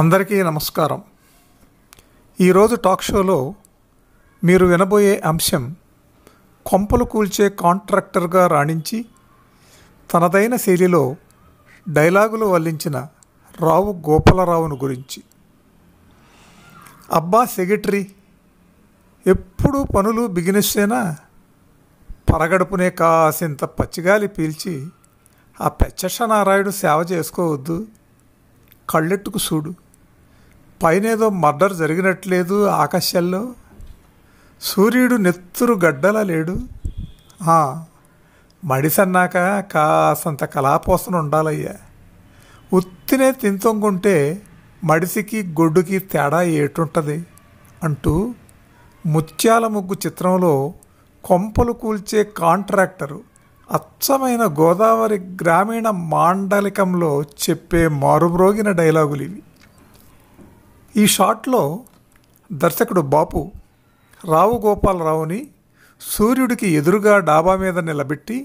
అందరికీ నమస్కారం ఈరోజు టాక్ షోలో మీరు వినబోయే అంశం కొంపలు కూల్చే కాంట్రాక్టర్గా రాణించి తనదైన శైలిలో డైలాగులు వల్లించిన రావు గోపాలరావును గురించి అబ్బా సెక్రటరీ ఎప్పుడూ పనులు బిగినెస్సేనా పరగడుపునే కాసింత పచ్చిగాలి పీల్చి ఆ పెచ్చష నారాయుడు సేవ చేసుకోవద్దు కళ్ళెట్టుకు చూడు పైన ఏదో మర్డర్ జరిగినట్లేదు ఆకాశాల్లో సూర్యుడు నెత్తురు గడ్డలా లేడు మడిసన్నాక కాసంత కళాపోసన ఉండాలయ్యా ఉత్తినే తింతొంగుంటే మడిసికి గొడ్డుకి తేడా ఏటుంటుంది అంటూ ముత్యాల ముగ్గు చిత్రంలో కొంపలు కూల్చే కాంట్రాక్టరు అచ్చమైన గోదావరి గ్రామీణ మాండలికంలో చెప్పే మారుమ్రోగిన డైలాగులు ఇవి ఈ షాట్లో దర్శకుడు బాపు రావు గోపాలరావుని సూర్యుడికి ఎదురుగా డాబా మీద నిలబెట్టి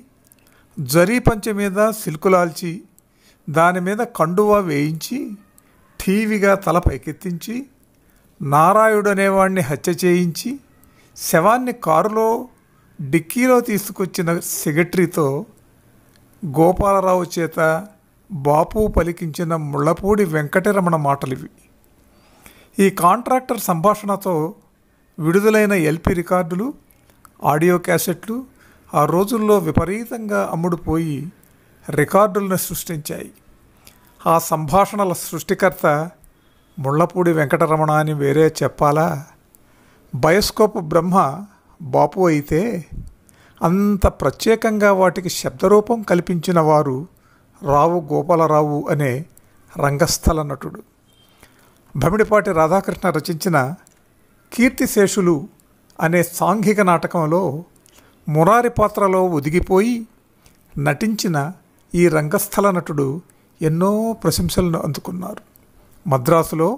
జరీ పంచె మీద సిల్కులాల్చి దాని మీద కండువా వేయించి ఠీవిగా తల పైకెత్తించి నారాయుడు అనేవాడిని హత్య చేయించి శవాన్ని కారులో డిక్కీలో తీసుకొచ్చిన సెగటరీతో గోపాలరావు చేత బాపు పలికించిన ముళ్ళపూడి వెంకటరమణ మాటలివి ఈ కాంట్రాక్టర్ సంభాషణతో విడుదలైన ఎల్పి రికార్డులు ఆడియో క్యాసెట్లు ఆ రోజుల్లో విపరీతంగా అమ్ముడుపోయి రికార్డులను సృష్టించాయి ఆ సంభాషణల సృష్టికర్త ముళ్ళపూడి వెంకటరమణ అని వేరే చెప్పాలా బయోస్కోప్ బ్రహ్మ బాపు అయితే అంత ప్రత్యేకంగా వాటికి శబ్దరూపం కల్పించిన వారు రావు గోపాలరావు అనే రంగస్థల నటుడు భమిడిపాటి రాధాకృష్ణ రచించిన కీర్తిశేషులు అనే సాంఘిక నాటకంలో మురారి పాత్రలో ఒదిగిపోయి నటించిన ఈ రంగస్థల నటుడు ఎన్నో ప్రశంసలను అందుకున్నారు మద్రాసులో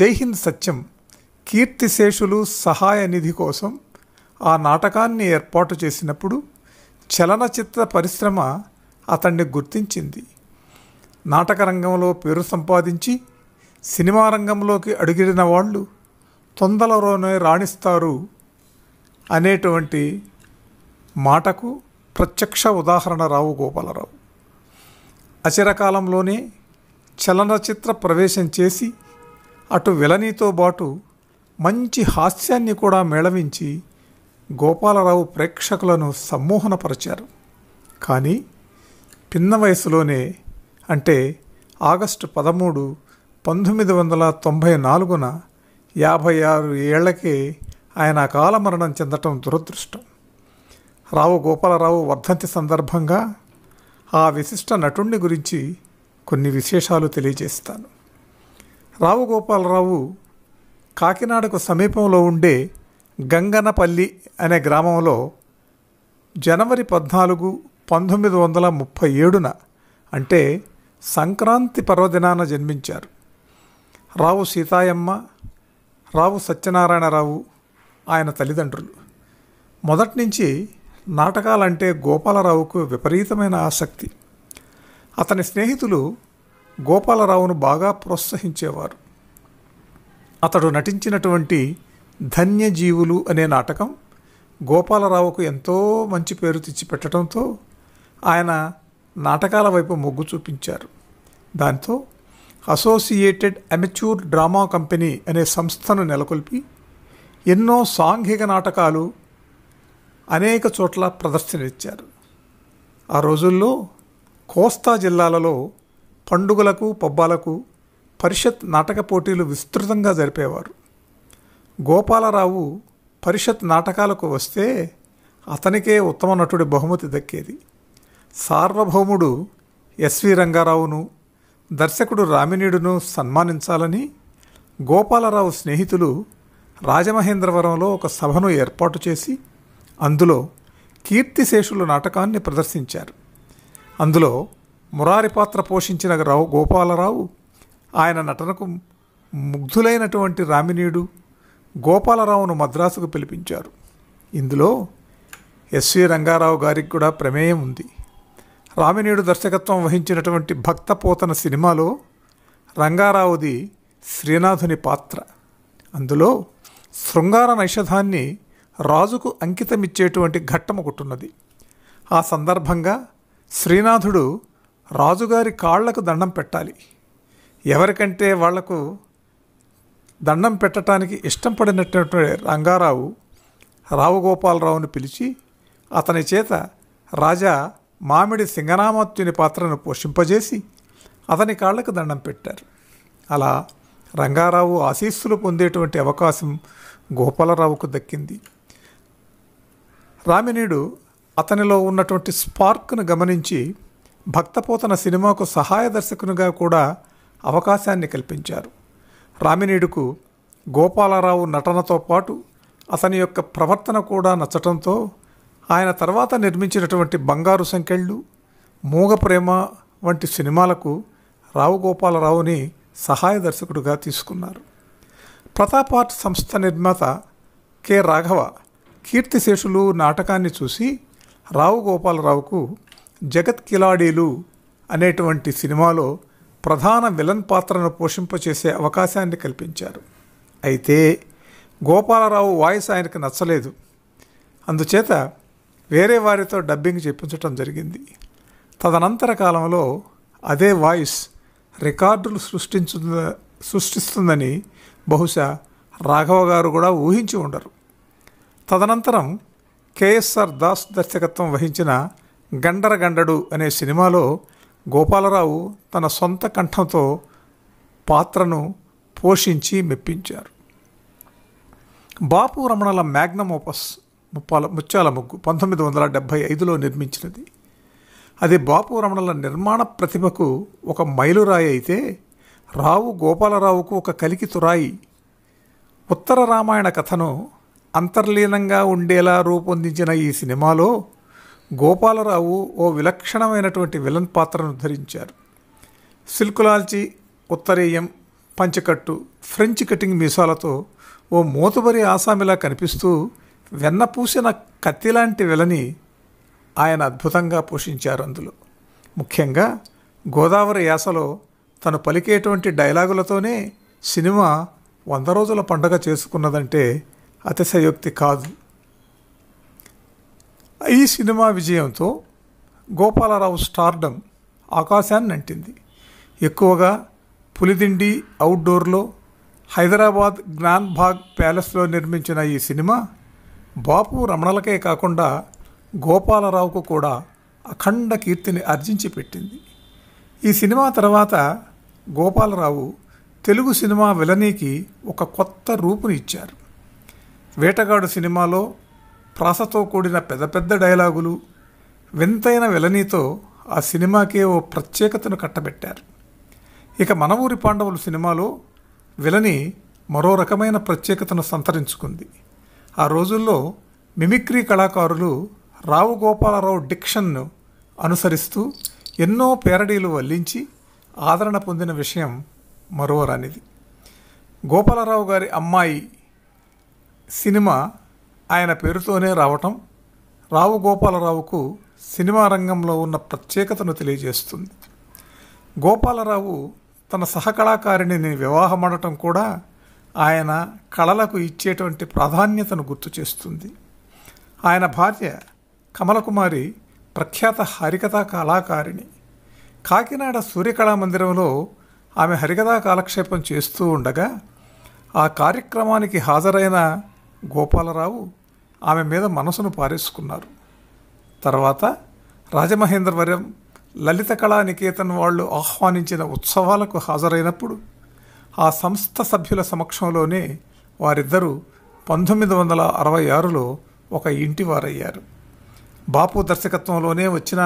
జైహింద్ సత్యం కీర్తిశేషులు సహాయ నిధి కోసం ఆ నాటకాన్ని ఏర్పాటు చేసినప్పుడు చలనచిత్ర పరిశ్రమ అతన్ని గుర్తించింది నాటకరంగంలో పేరు సంపాదించి సినిమా రంగంలోకి అడుగిన వాళ్ళు తొందరలోనే రాణిస్తారు అనేటువంటి మాటకు ప్రత్యక్ష ఉదాహరణ రావు గోపాలరావు అచిరకాలంలోనే చలనచిత్ర ప్రవేశం చేసి అటు విలనీతో పాటు మంచి హాస్యాన్ని కూడా మేళవించి గోపాలరావు ప్రేక్షకులను సమ్మోహనపరిచారు కానీ పిన్న వయసులోనే అంటే ఆగస్టు పదమూడు పంతొమ్మిది వందల తొంభై నాలుగున యాభై ఆరు ఏళ్లకి ఆయన కాలమరణం చెందటం దురదృష్టం రావు గోపాలరావు వర్ధంతి సందర్భంగా ఆ విశిష్ట నటుణ్ణి గురించి కొన్ని విశేషాలు తెలియజేస్తాను రావు గోపాలరావు కాకినాడకు సమీపంలో ఉండే గంగనపల్లి అనే గ్రామంలో జనవరి పద్నాలుగు పంతొమ్మిది వందల ముప్పై ఏడున అంటే సంక్రాంతి పర్వదినాన జన్మించారు రావు సీతాయమ్మ రావు సత్యనారాయణరావు ఆయన తల్లిదండ్రులు మొదటి నుంచి నాటకాలంటే గోపాలరావుకు విపరీతమైన ఆసక్తి అతని స్నేహితులు గోపాలరావును బాగా ప్రోత్సహించేవారు అతడు నటించినటువంటి ధన్యజీవులు అనే నాటకం గోపాలరావుకు ఎంతో మంచి పేరు తెచ్చిపెట్టడంతో ఆయన నాటకాల వైపు మొగ్గు చూపించారు దాంతో అసోసియేటెడ్ అమెచ్యూర్ డ్రామా కంపెనీ అనే సంస్థను నెలకొల్పి ఎన్నో సాంఘిక నాటకాలు అనేక చోట్ల ప్రదర్శనలిచ్చారు ఆ రోజుల్లో కోస్తా జిల్లాలలో పండుగలకు పబ్బాలకు పరిషత్ నాటక పోటీలు విస్తృతంగా జరిపేవారు గోపాలరావు పరిషత్ నాటకాలకు వస్తే అతనికే ఉత్తమ నటుడి బహుమతి దక్కేది సార్వభౌముడు ఎస్వి రంగారావును దర్శకుడు రామినీడును సన్మానించాలని గోపాలరావు స్నేహితులు రాజమహేంద్రవరంలో ఒక సభను ఏర్పాటు చేసి అందులో కీర్తిశేషుల నాటకాన్ని ప్రదర్శించారు అందులో మురారి పాత్ర పోషించిన రావు గోపాలరావు ఆయన నటనకు ముగ్ధులైనటువంటి రామినీడు గోపాలరావును మద్రాసుకు పిలిపించారు ఇందులో ఎస్వి రంగారావు గారికి కూడా ప్రమేయం ఉంది రామినేడు దర్శకత్వం వహించినటువంటి భక్త పోతన సినిమాలో రంగారావుది శ్రీనాథుని పాత్ర అందులో శృంగార నైషధాన్ని రాజుకు అంకితమిచ్చేటువంటి ఘట్టం ఒకటున్నది ఆ సందర్భంగా శ్రీనాథుడు రాజుగారి కాళ్లకు దండం పెట్టాలి ఎవరికంటే వాళ్లకు దండం పెట్టడానికి ఇష్టం పడినటువంటి రంగారావు రావుగోపాలరావును పిలిచి అతని చేత రాజా మామిడి సింగనామత్యుని పాత్రను పోషింపజేసి అతని కాళ్లకు దండం పెట్టారు అలా రంగారావు ఆశీస్సులు పొందేటువంటి అవకాశం గోపాలరావుకు దక్కింది రామినీడు అతనిలో ఉన్నటువంటి స్పార్క్ను గమనించి భక్తపోతన సినిమాకు సహాయ దర్శకునిగా కూడా అవకాశాన్ని కల్పించారు రామినీడుకు గోపాలరావు నటనతో పాటు అతని యొక్క ప్రవర్తన కూడా నచ్చటంతో ఆయన తర్వాత నిర్మించినటువంటి బంగారు సంకెళ్ళు మూగ ప్రేమ వంటి సినిమాలకు రావు గోపాలరావుని సహాయ దర్శకుడుగా తీసుకున్నారు ప్రతాప్ ఆర్ట్ సంస్థ నిర్మాత కె రాఘవ కీర్తిశేషులు నాటకాన్ని చూసి రావు గోపాలరావుకు జగత్ కిలాడీలు అనేటువంటి సినిమాలో ప్రధాన విలన్ పాత్రను పోషింపచేసే అవకాశాన్ని కల్పించారు అయితే గోపాలరావు వాయిస్ ఆయనకు నచ్చలేదు అందుచేత వేరే వారితో డబ్బింగ్ చెప్పించటం జరిగింది తదనంతర కాలంలో అదే వాయిస్ రికార్డులు సృష్టించుంద సృష్టిస్తుందని బహుశా రాఘవ గారు కూడా ఊహించి ఉండరు తదనంతరం కేఎస్ఆర్ దాస్ దర్శకత్వం వహించిన గండరగండడు అనే సినిమాలో గోపాలరావు తన సొంత కంఠంతో పాత్రను పోషించి మెప్పించారు బాపు రమణల మ్యాగ్నమోపస్ ముప్పాల ముత్యాల ముగ్గు పంతొమ్మిది వందల డెబ్భై ఐదులో నిర్మించినది అది బాపు రమణల నిర్మాణ ప్రతిభకు ఒక మైలురాయి అయితే రావు గోపాలరావుకు ఒక కలికి తురాయి ఉత్తర రామాయణ కథను అంతర్లీనంగా ఉండేలా రూపొందించిన ఈ సినిమాలో గోపాలరావు ఓ విలక్షణమైనటువంటి విలన్ పాత్రను ధరించారు సిల్కులాల్చి ఉత్తరేయం పంచకట్టు ఫ్రెంచ్ కటింగ్ మీసాలతో ఓ మూతబరి ఆసామిలా కనిపిస్తూ వెన్నపూసిన కత్తిలాంటి వెలని ఆయన అద్భుతంగా పోషించారు అందులో ముఖ్యంగా గోదావరి యాసలో తను పలికేటువంటి డైలాగులతోనే సినిమా వంద రోజుల పండగ చేసుకున్నదంటే అతిశయోక్తి కాదు ఈ సినిమా విజయంతో గోపాలరావు స్టార్డమ్ ఆకాశాన్ని అంటింది ఎక్కువగా పులిదిండి అవుట్డోర్లో హైదరాబాద్ గ్రాన్బాగ్ ప్యాలెస్లో నిర్మించిన ఈ సినిమా బాపు రమణలకే కాకుండా గోపాలరావుకు కూడా అఖండ కీర్తిని ఆర్జించి పెట్టింది ఈ సినిమా తర్వాత గోపాలరావు తెలుగు సినిమా విలనీకి ఒక కొత్త రూపుని ఇచ్చారు వేటగాడు సినిమాలో ప్రాసతో కూడిన పెద్ద పెద్ద డైలాగులు వింతైన విలనీతో ఆ సినిమాకే ఓ ప్రత్యేకతను కట్టబెట్టారు ఇక మన ఊరి పాండవులు సినిమాలో విలని మరో రకమైన ప్రత్యేకతను సంతరించుకుంది ఆ రోజుల్లో మిమిక్రీ కళాకారులు రావు గోపాలరావు డిక్షన్ను అనుసరిస్తూ ఎన్నో పేరడీలు వల్లించి ఆదరణ పొందిన విషయం మరోరానిది గోపాలరావు గారి అమ్మాయి సినిమా ఆయన పేరుతోనే రావటం రావు గోపాలరావుకు సినిమా రంగంలో ఉన్న ప్రత్యేకతను తెలియజేస్తుంది గోపాలరావు తన సహకళాకారిణిని వివాహమడటం కూడా ఆయన కళలకు ఇచ్చేటువంటి ప్రాధాన్యతను గుర్తు చేస్తుంది ఆయన భార్య కమలకుమారి ప్రఖ్యాత హరికథా కళాకారిణి కాకినాడ సూర్యకళా మందిరంలో ఆమె హరికథా కాలక్షేపం చేస్తూ ఉండగా ఆ కార్యక్రమానికి హాజరైన గోపాలరావు ఆమె మీద మనసును పారేసుకున్నారు తర్వాత రాజమహేంద్రవరం లలిత కళా నికేతన్ వాళ్ళు ఆహ్వానించిన ఉత్సవాలకు హాజరైనప్పుడు ఆ సంస్థ సభ్యుల సమక్షంలోనే వారిద్దరూ పంతొమ్మిది వందల అరవై ఆరులో ఒక ఇంటి వారయ్యారు బాపు దర్శకత్వంలోనే వచ్చిన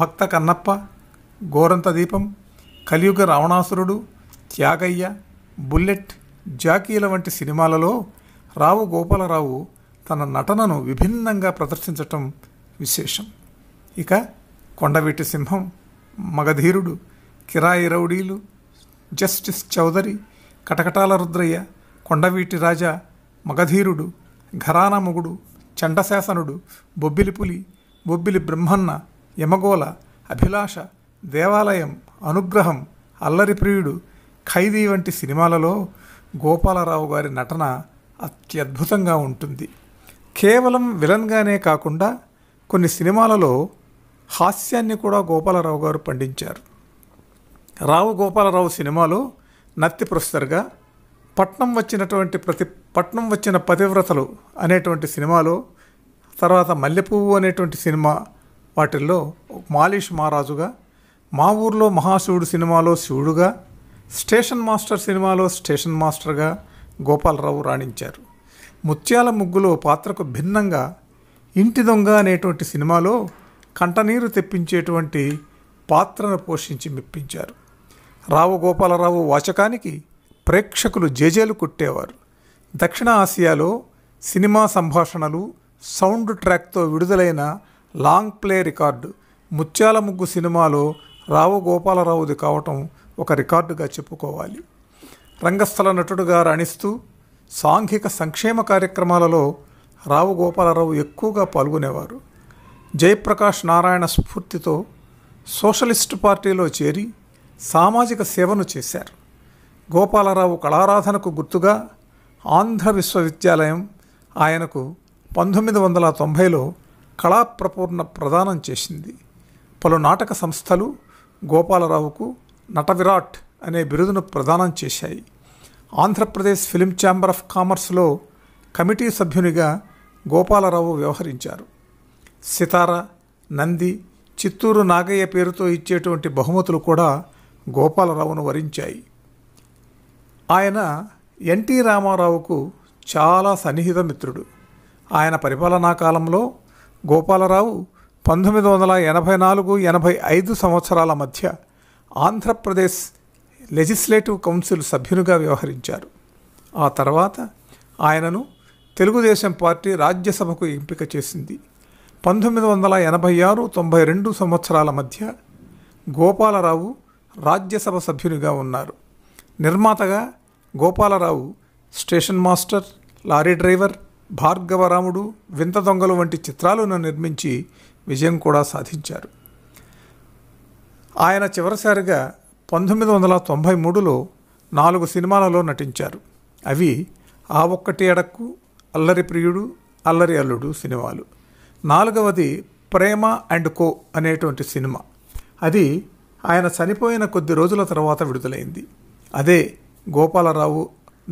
భక్త కన్నప్ప గోరంత దీపం కలియుగ రావణాసురుడు త్యాగయ్య బుల్లెట్ జాకీల వంటి సినిమాలలో రావు గోపాలరావు తన నటనను విభిన్నంగా ప్రదర్శించటం విశేషం ఇక కొండవీటి సింహం మగధీరుడు కిరాయి రౌడీలు జస్టిస్ చౌదరి కటకటాల రుద్రయ్య కొండవీటి రాజా మగధీరుడు మొగుడు చండశాసనుడు బొబ్బిలి పులి బొబ్బిలి బ్రహ్మన్న యమగోళ అభిలాష దేవాలయం అనుగ్రహం అల్లరి ప్రియుడు ఖైదీ వంటి సినిమాలలో గోపాలరావు గారి నటన అత్యద్భుతంగా ఉంటుంది కేవలం విలన్గానే కాకుండా కొన్ని సినిమాలలో హాస్యాన్ని కూడా గోపాలరావు గారు పండించారు రావు గోపాలరావు సినిమాలో నత్తి ప్రొఫెసర్గా పట్నం వచ్చినటువంటి ప్రతి పట్నం వచ్చిన పతివ్రతలు అనేటువంటి సినిమాలో తర్వాత మల్లెపువ్వు అనేటువంటి సినిమా వాటిల్లో మాలిష్ మహారాజుగా మా ఊర్లో మహాశివుడు సినిమాలో శివుడుగా స్టేషన్ మాస్టర్ సినిమాలో స్టేషన్ మాస్టర్గా గోపాలరావు రాణించారు ముత్యాల ముగ్గులో పాత్రకు భిన్నంగా ఇంటి దొంగ అనేటువంటి సినిమాలో కంటనీరు తెప్పించేటువంటి పాత్రను పోషించి మెప్పించారు రావు గోపాలరావు వాచకానికి ప్రేక్షకులు జేజేలు కొట్టేవారు దక్షిణ ఆసియాలో సినిమా సంభాషణలు సౌండ్ ట్రాక్తో విడుదలైన లాంగ్ ప్లే రికార్డు ముత్యాల ముగ్గు సినిమాలో రావు గోపాలరావుది కావటం ఒక రికార్డుగా చెప్పుకోవాలి రంగస్థల నటుడుగా రాణిస్తూ సాంఘిక సంక్షేమ కార్యక్రమాలలో రావు గోపాలరావు ఎక్కువగా పాల్గొనేవారు జయప్రకాష్ నారాయణ స్ఫూర్తితో సోషలిస్ట్ పార్టీలో చేరి సామాజిక సేవను చేశారు గోపాలరావు కళారాధనకు గుర్తుగా ఆంధ్ర విశ్వవిద్యాలయం ఆయనకు పంతొమ్మిది వందల తొంభైలో కళాప్రపూర్ణ ప్రదానం చేసింది పలు నాటక సంస్థలు గోపాలరావుకు నట విరాట్ అనే బిరుదును ప్రదానం చేశాయి ఆంధ్రప్రదేశ్ ఫిలిం ఛాంబర్ ఆఫ్ కామర్స్లో కమిటీ సభ్యునిగా గోపాలరావు వ్యవహరించారు సితార నంది చిత్తూరు నాగయ్య పేరుతో ఇచ్చేటువంటి బహుమతులు కూడా గోపాలరావును వరించాయి ఆయన ఎన్టీ రామారావుకు చాలా సన్నిహిత మిత్రుడు ఆయన పరిపాలనా కాలంలో గోపాలరావు పంతొమ్మిది వందల ఎనభై నాలుగు ఎనభై ఐదు సంవత్సరాల మధ్య ఆంధ్రప్రదేశ్ లెజిస్లేటివ్ కౌన్సిల్ సభ్యునిగా వ్యవహరించారు ఆ తర్వాత ఆయనను తెలుగుదేశం పార్టీ రాజ్యసభకు ఎంపిక చేసింది పంతొమ్మిది వందల ఎనభై ఆరు తొంభై రెండు సంవత్సరాల మధ్య గోపాలరావు రాజ్యసభ సభ్యునిగా ఉన్నారు నిర్మాతగా Gopalarao station master lorry driver Bhargava Ramudu Vintha Dongalu వంటి చిత్రాలను నిర్మించి విజయం కూడా సాధించారు ఆయన చివరిసారిగా పంతొమ్మిది వందల తొంభై మూడులో నాలుగు సినిమాలలో నటించారు అవి ఆ ఒక్కటి అడక్కు అల్లరి ప్రియుడు అల్లరి అల్లుడు సినిమాలు నాలుగవది ప్రేమ అండ్ కో అనేటువంటి సినిమా అది ఆయన చనిపోయిన కొద్ది రోజుల తర్వాత విడుదలైంది అదే గోపాలరావు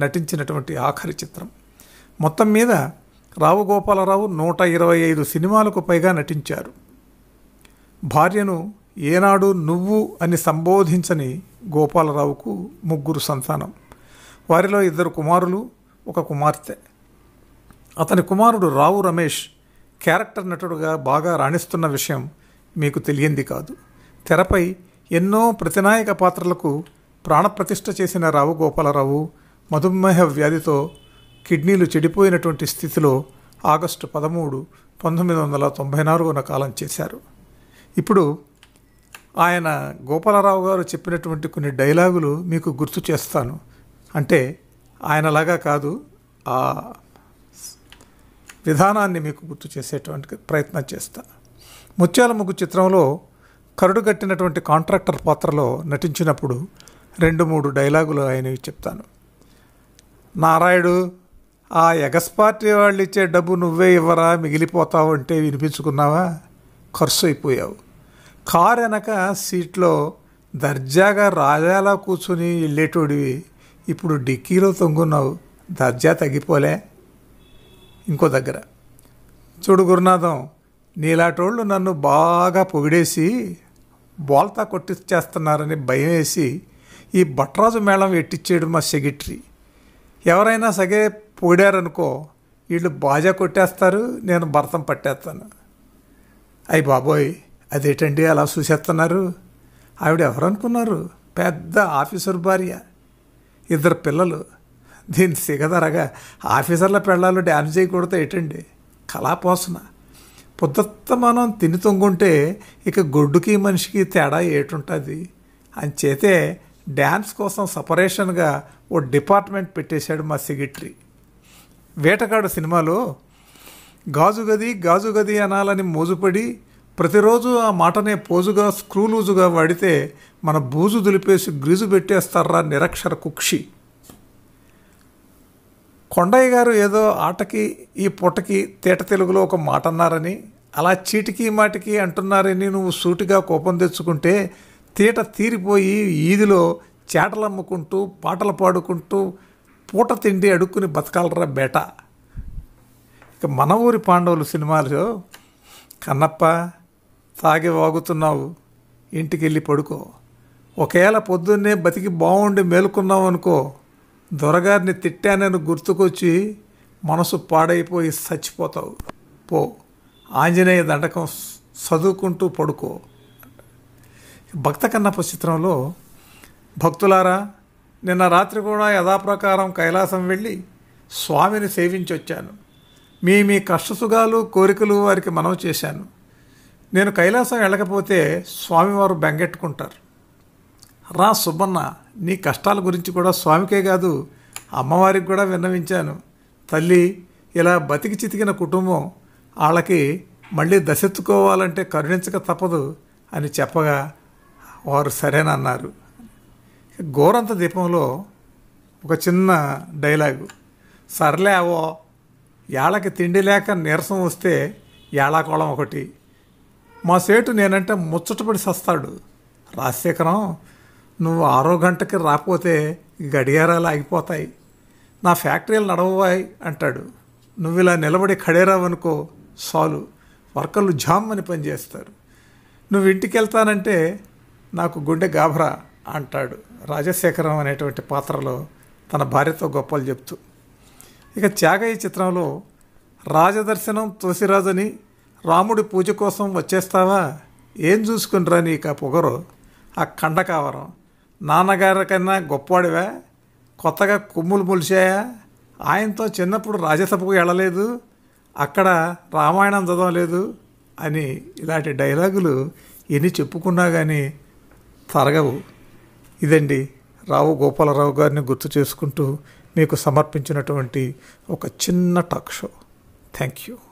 నటించినటువంటి ఆఖరి చిత్రం మొత్తం మీద రావు గోపాలరావు నూట ఇరవై ఐదు సినిమాలకు పైగా నటించారు భార్యను ఏనాడు నువ్వు అని సంబోధించని గోపాలరావుకు ముగ్గురు సంతానం వారిలో ఇద్దరు కుమారులు ఒక కుమార్తె అతని కుమారుడు రావు రమేష్ క్యారెక్టర్ నటుడుగా బాగా రాణిస్తున్న విషయం మీకు తెలియంది కాదు తెరపై ఎన్నో ప్రతినాయక పాత్రలకు ప్రాణప్రతిష్ఠ చేసిన రావు గోపాలరావు మధుమేహ వ్యాధితో కిడ్నీలు చెడిపోయినటువంటి స్థితిలో ఆగస్టు పదమూడు పంతొమ్మిది వందల తొంభై నాలుగున కాలం చేశారు ఇప్పుడు ఆయన గోపాలరావు గారు చెప్పినటువంటి కొన్ని డైలాగులు మీకు గుర్తు చేస్తాను అంటే ఆయనలాగా కాదు ఆ విధానాన్ని మీకు గుర్తు చేసేటువంటి ప్రయత్నం చేస్తా ముత్యాల ముగ్గు చిత్రంలో కరుడుగట్టినటువంటి కాంట్రాక్టర్ పాత్రలో నటించినప్పుడు రెండు మూడు డైలాగులు ఆయనవి చెప్తాను నారాయుడు ఆ ఎగస్ పార్టీ వాళ్ళు ఇచ్చే డబ్బు నువ్వే ఇవ్వరా మిగిలిపోతావు అంటే వినిపించుకున్నావా ఖర్చు అయిపోయావు కారు వెనక సీట్లో దర్జాగా రాజాలా కూర్చుని వెళ్ళేటోడివి ఇప్పుడు డిక్కీలో తొంగున్నావు దర్జా తగ్గిపోలే ఇంకో దగ్గర చూడు గురునాథం నీలాటోళ్ళు నన్ను బాగా పొగిడేసి బోల్తా కొట్టిచ్చేస్తున్నారని భయం వేసి ఈ బట్రాజు మేళం ఎట్టిచ్చేయడం మా సెక్రటరీ ఎవరైనా సగే పోడారనుకో వీళ్ళు బాజా కొట్టేస్తారు నేను భరతం పట్టేస్తాను అయ్యి బాబోయ్ అదేటండి అలా చూసేస్తున్నారు ఆవిడ ఎవరనుకున్నారు పెద్ద ఆఫీసర్ భార్య ఇద్దరు పిల్లలు దీని సిగదరగా ఆఫీసర్ల పెళ్ళాలు డ్యాన్స్ చేయకూడదు ఏటండి కళాపోసన మనం తిని తొంగుంటే ఇక గొడ్డుకి మనిషికి తేడా ఏటుంటుంది అంచేతే డ్యాన్స్ కోసం సపరేషన్గా ఓ డిపార్ట్మెంట్ పెట్టేశాడు మా సెక్రటరీ వేటగాడు సినిమాలో గాజు గది గాజు గది అనాలని మోజుపడి ప్రతిరోజు ఆ మాటనే పోజుగా స్క్రూలూజుగా వాడితే మన బూజు దులిపేసి గ్రీజు పెట్టేస్తారా నిరక్షర కుక్షి కొండయ్య గారు ఏదో ఆటకి ఈ పూటకి తేట తెలుగులో ఒక మాట అన్నారని అలా చీటికి మాటికి అంటున్నారని నువ్వు సూటిగా కోపం తెచ్చుకుంటే తీట తీరిపోయి ఈదిలో అమ్ముకుంటూ పాటలు పాడుకుంటూ పూట తిండి అడుక్కుని బతకాలరా బేట ఇక మన ఊరి పాండవులు సినిమాలో కన్నప్ప తాగి వాగుతున్నావు ఇంటికి వెళ్ళి పడుకో ఒకవేళ పొద్దున్నే బతికి బాగుండి మేలుకున్నావు అనుకో దొరగారిని తిట్టానని గుర్తుకొచ్చి మనసు పాడైపోయి చచ్చిపోతావు పో ఆంజనేయ దండకం చదువుకుంటూ పడుకో భక్త కన్నప్ప చిత్రంలో భక్తులారా నిన్న రాత్రి కూడా యథాప్రకారం కైలాసం వెళ్ళి స్వామిని సేవించొచ్చాను మీ మీ కష్టసుగాలు కోరికలు వారికి మనం చేశాను నేను కైలాసం వెళ్ళకపోతే స్వామివారు బెంగెట్టుకుంటారు రా సుబ్బన్న నీ కష్టాల గురించి కూడా స్వామికే కాదు అమ్మవారికి కూడా విన్నవించాను తల్లి ఇలా బతికి చితికిన కుటుంబం వాళ్ళకి మళ్ళీ దశెత్తుకోవాలంటే కరుణించక తప్పదు అని చెప్పగా వారు సరేనన్నారు గోరంత దీపంలో ఒక చిన్న డైలాగు సర్లేవో ఏళ్ళకి తిండి లేక నీరసం వస్తే ఏళాకోళం ఒకటి మా సేటు నేనంటే ముచ్చటపడి సస్తాడు రాజశేఖరం నువ్వు ఆరో గంటకి రాకపోతే గడియారాలు ఆగిపోతాయి నా ఫ్యాక్టరీలు నడవవాయి అంటాడు నువ్వు ఇలా నిలబడి ఖడేరావనుకో సాలు వర్కర్లు జామ్ అని పనిచేస్తారు నువ్వు ఇంటికి వెళ్తానంటే నాకు గుండె గాభరా అంటాడు రాజశేఖరం అనేటువంటి పాత్రలో తన భార్యతో గొప్పలు చెప్తూ ఇక త్యాగయ్య చిత్రంలో రాజదర్శనం తులసిరాజని రాముడి పూజ కోసం వచ్చేస్తావా ఏం చూసుకునిరా నీకు ఆ పొగరు ఆ కండకావరం నాన్నగారి కన్నా గొప్పవాడివా కొత్తగా కొమ్ములు మొలిచాయా ఆయనతో చిన్నప్పుడు రాజసభకు వెళ్ళలేదు అక్కడ రామాయణం చదవలేదు అని ఇలాంటి డైలాగులు ఎన్ని చెప్పుకున్నా కానీ తరగవు ఇదండి రావు గోపాలరావు గారిని గుర్తు చేసుకుంటూ మీకు సమర్పించినటువంటి ఒక చిన్న టాక్ షో థ్యాంక్ యూ